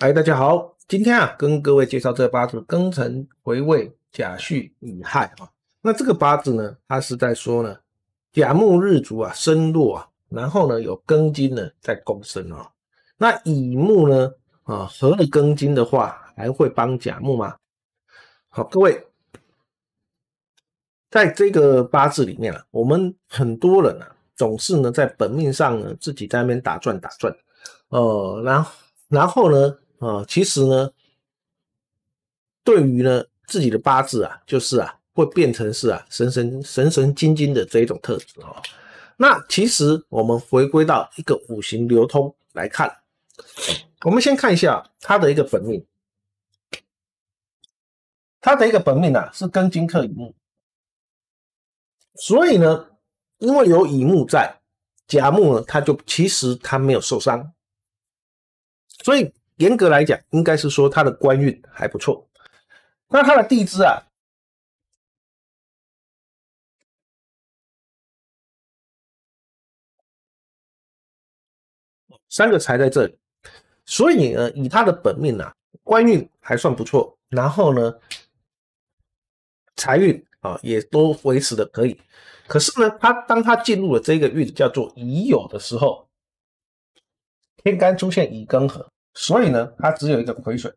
哎，大家好，今天啊，跟各位介绍这八字庚辰癸未甲戌乙亥啊。那这个八字呢，它是在说呢，甲木日主啊身弱啊，然后呢有庚金呢在勾身啊。那乙木呢啊合了庚金的话，还会帮甲木吗？好，各位，在这个八字里面啊，我们很多人啊，总是呢在本命上呢自己在那边打转打转呃，然然后呢。啊，其实呢，对于呢自己的八字啊，就是啊会变成是啊神神神神经经的这一种特质啊。那其实我们回归到一个五行流通来看，我们先看一下他的一个本命，他的一个本命啊是庚金克乙木，所以呢，因为有乙木在，甲木呢他就其实他没有受伤，所以。严格来讲，应该是说他的官运还不错。那他的地支啊，三个财在这里，所以呢，以他的本命呢，官运还算不错。然后呢，财运啊，也都维持的可以。可是呢，他当他进入了这个运，叫做乙酉的时候，天干出现乙庚合。所以呢，他只有一个亏损。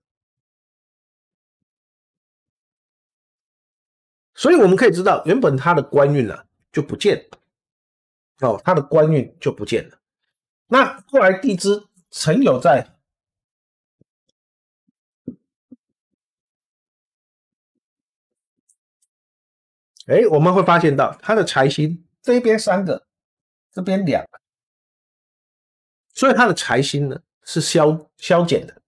所以我们可以知道，原本他的官运呢就不见了哦，他的官运就不见了。那后来地支曾有在，哎，我们会发现到他的财星这边三个，这边两个，所以他的财星呢？是消消减的，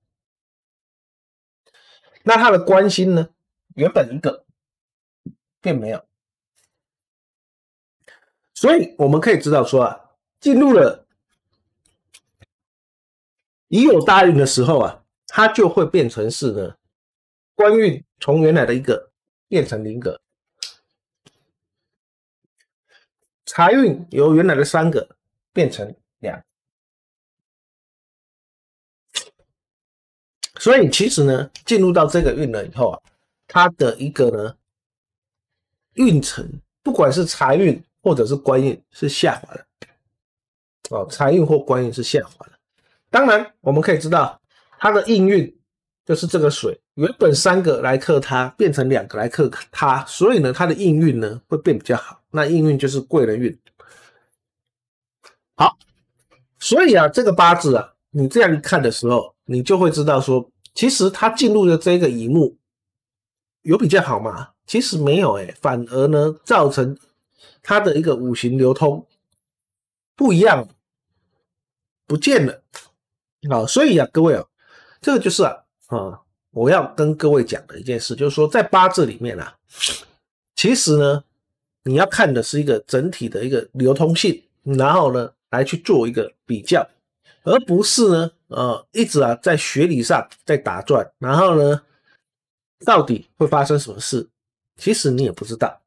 那他的官星呢？原本一个并没有，所以我们可以知道说啊，进入了已有大运的时候啊，它就会变成是呢，官运从原来的一个变成零个，财运由原来的三个变成两。所以其实呢，进入到这个运了以后啊，它的一个呢运程，不管是财运或者是官运，是下滑的。哦，财运或官运是下滑的。当然，我们可以知道它的应运就是这个水，原本三个来克它，变成两个来克它，所以呢，它的应运呢会变比较好。那应运就是贵人运。好，所以啊，这个八字啊。你这样一看的时候，你就会知道说，其实他进入的这个荧幕有比较好吗？其实没有哎，反而呢，造成它的一个五行流通不一样，不见了啊！所以啊，各位啊，这个就是啊啊，我要跟各位讲的一件事，就是说在八字里面啊，其实呢，你要看的是一个整体的一个流通性，然后呢，来去做一个比较。而不是呢，呃，一直啊在学理上在打转，然后呢，到底会发生什么事，其实你也不知道，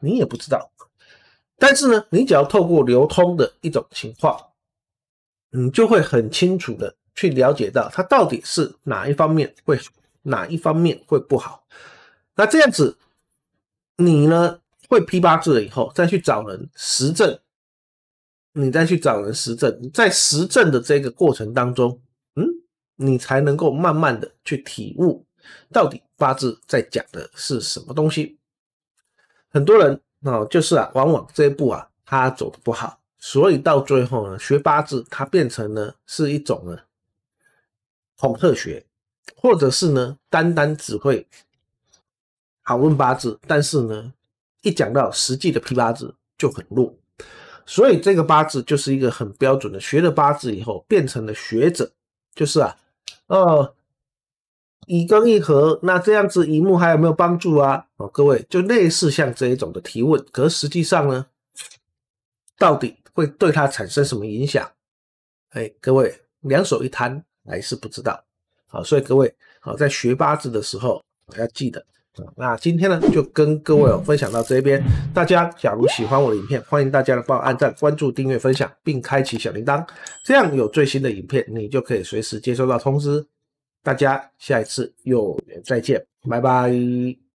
你也不知道。但是呢，你只要透过流通的一种情况，你就会很清楚的去了解到它到底是哪一方面会哪一方面会不好。那这样子，你呢会批八字了以后，再去找人实证。你再去找人实证，在实证的这个过程当中，嗯，你才能够慢慢的去体悟，到底八字在讲的是什么东西。很多人啊，就是啊，往往这一步啊，他走的不好，所以到最后呢，学八字它变成呢是一种呢恐吓学，或者是呢单单只会讨论八字，但是呢，一讲到实际的批八字就很弱。所以这个八字就是一个很标准的，学了八字以后变成了学者，就是啊，哦，乙庚一合，那这样子乙木还有没有帮助啊？哦，各位就类似像这一种的提问，可实际上呢，到底会对他产生什么影响？哎，各位两手一摊还是不知道。好，所以各位好，在学八字的时候要记得。那今天呢，就跟各位分享到这边。大家假如喜欢我的影片，欢迎大家的我按赞、关注、订阅、分享，并开启小铃铛，这样有最新的影片，你就可以随时接收到通知。大家下一次又缘再见，拜拜。